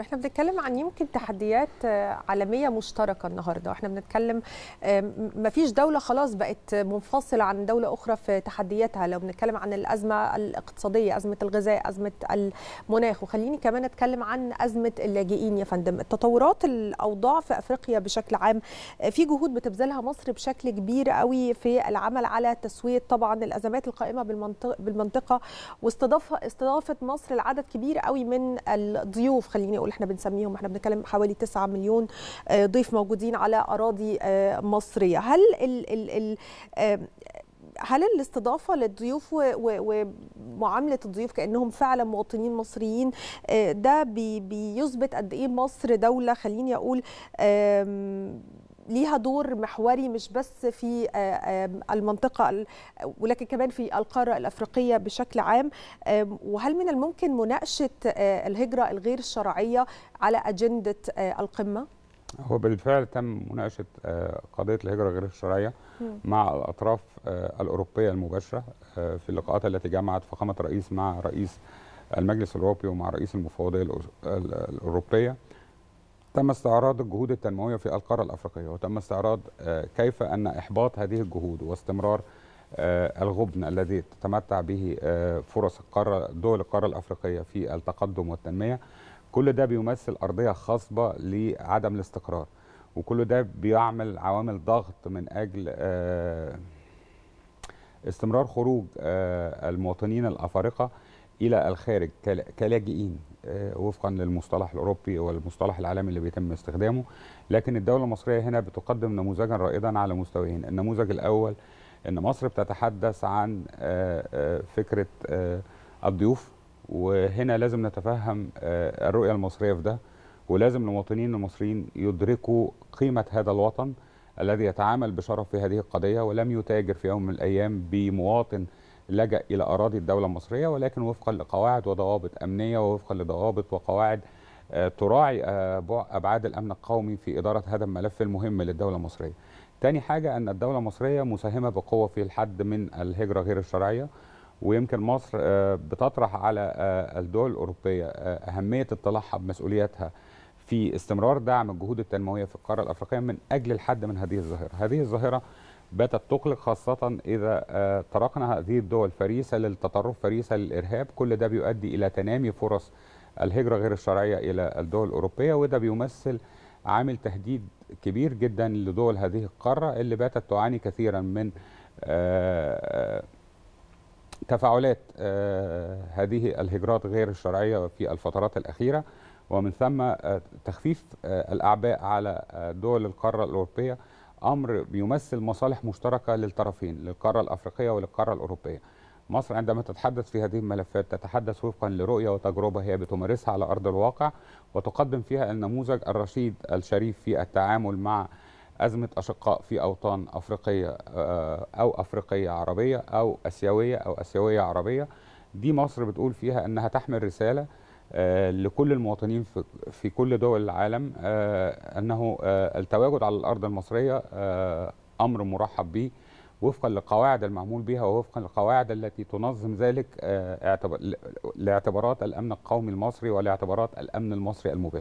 احنا بنتكلم عن يمكن تحديات آه، عالميه مشتركه النهارده احنا بنتكلم آه، مفيش دوله خلاص بقت منفصله عن دوله اخرى في تحدياتها لو بنتكلم عن الازمه الاقتصاديه ازمه الغذاء ازمه المناخ وخليني كمان اتكلم عن ازمه اللاجئين يا فندم التطورات الاوضاع في افريقيا بشكل عام آه، في جهود بتبذلها مصر بشكل كبير قوي في العمل على تسويه طبعا الازمات القائمه بالمنطقه بالمنطقه واستضافه استضافه مصر لعدد كبير قوي من الضيوف خليني نقول احنا بنسميهم احنا بنتكلم حوالي 9 مليون آه، ضيف موجودين على اراضي آه، مصريه هل ال ال ال آه، هل الاستضافة للضيوف ومعاملة الضيوف كأنهم فعلا مواطنين مصريين ده بيثبت قد إيه مصر دولة خليني أقول ليها دور محوري مش بس في آه، آه، المنطقه ولكن كمان في القاره الافريقيه بشكل عام وهل من الممكن مناقشه آه، الهجره الغير الشرعيه على اجنده القمه؟ هو بالفعل تم مناقشه قضيه الهجره غير الشرعيه مع الاطراف الاوروبيه المباشره في اللقاءات التي جمعت فخامه رئيس مع رئيس المجلس الاوروبي ومع رئيس المفوضيه الاوروبيه تم استعراض الجهود التنمويه في القاره الافريقيه وتم استعراض آه، كيف ان احباط هذه الجهود واستمرار آه، الغبن الذي تتمتع به آه، فرص القاره دول القاره الافريقيه في التقدم والتنميه كل ده بيمثل ارضيه خصبه لعدم الاستقرار وكل ده بيعمل عوامل ضغط من اجل استمرار خروج المواطنين الافارقه الى الخارج كلاجئين آه، وفقا للمصطلح الاوروبي والمصطلح العالمي اللي بيتم استخدامه لكن الدوله المصريه هنا بتقدم نموذجا رائدا على مستويين النموذج الاول ان مصر بتتحدث عن آه، آه، فكره الضيوف وهنا لازم نتفهم الرؤيه المصريه في ده ولازم المواطنين المصريين يدركوا قيمه هذا الوطن الذي يتعامل بشرف في هذه القضيه ولم يتاجر في يوم من الايام بمواطن لجأ إلى أراضي الدولة المصرية ولكن وفقا لقواعد وضوابط أمنية ووفقا لضوابط وقواعد آه، تراعي آه، أبعاد الأمن القومي في إدارة هذا الملف المهم للدولة المصرية تاني حاجة أن الدولة المصرية مساهمة بقوة في الحد من الهجرة غير الشرعية ويمكن مصر آه، بتطرح على الدول الأوروبية أهمية اطلاعها بمسؤولياتها في استمرار دعم الجهود التنموية في القارة الأفريقية من أجل الحد من هذه الظاهرة هذه الظاهرة باتت تقلق خاصة إذا آه، تركنا هذه الدول فريسة للتطرف فريسة للإرهاب كل ده بيؤدي إلى تنامي فرص الهجرة غير الشرعية إلى الدول الأوروبية وده بيمثل عامل تهديد كبير جدا لدول هذه القارة اللي باتت تعاني كثيرا من آه، آه، تفاعلات هذه الهجرات غير الشرعية في الفترات الأخيرة ومن ثم تخفيف الأعباء على دول القارة الأوروبية امر بيمثل مصالح مشتركه للطرفين للقاره الافريقيه وللقاره الاوروبيه. مصر عندما تتحدث في هذه الملفات تتحدث وفقا لرؤيه وتجربه هي بتمارسها على ارض الواقع وتقدم فيها النموذج الرشيد الشريف في التعامل مع ازمه اشقاء في اوطان افريقيه آه، او افريقيه عربيه او اسيويه او اسيويه عربيه. دي مصر بتقول فيها انها تحمل رساله آه، لكل المواطنين في كل دول العالم آه، انه آه، التواجد على الارض المصريه امر مرحب به وفقا للقواعد المعمول بها ووفقا للقواعد التي تنظم ذلك لاعتبارات الامن القومي المصري ولاعتبارات الامن المصري المباشر